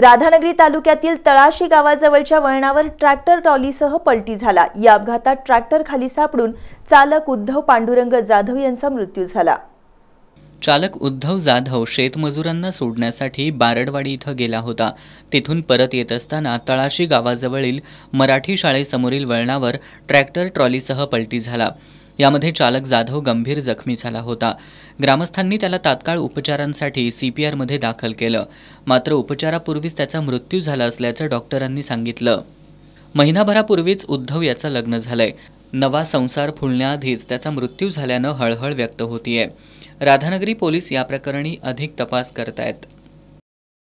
राधानगरी तालुक्यातील तळाशी गावाजवळच्या वळणावर ट्रॅक्टर ट्रॉलीसह पलटी झाला या अपघातात ट्रॅक्टर खाली सापडून चालक उद्धव पांडुरंग जाधव यांचा मृत्यू झाला चालक उद्धव जाधव शेतमजुरांना सोडण्यासाठी बारडवाडी इथं गेला होता तिथून परत येत असताना तळाशी गावाजवळील मराठी शाळेसमोरील वळणावर ट्रॅक्टर ट्रॉलीसह पलटी झाला यामध्ये चालक जाधव गंभीर जखमी झाला होता ग्रामस्थांनी त्याला तात्काळ उपचारांसाठी सी पी आरमध्ये दाखल केलं मात्र उपचारापूर्वीच त्याचा मृत्यू झाला असल्याचं डॉक्टरांनी सांगितलं महिनाभरापूर्वीच उद्धव याचं लग्न झालंय नवा संसार फुलण्याआधीच त्याचा मृत्यू झाल्यानं हळहळ व्यक्त होतीये राधानगरी पोलीस या प्रकरणी अधिक तपास करतायत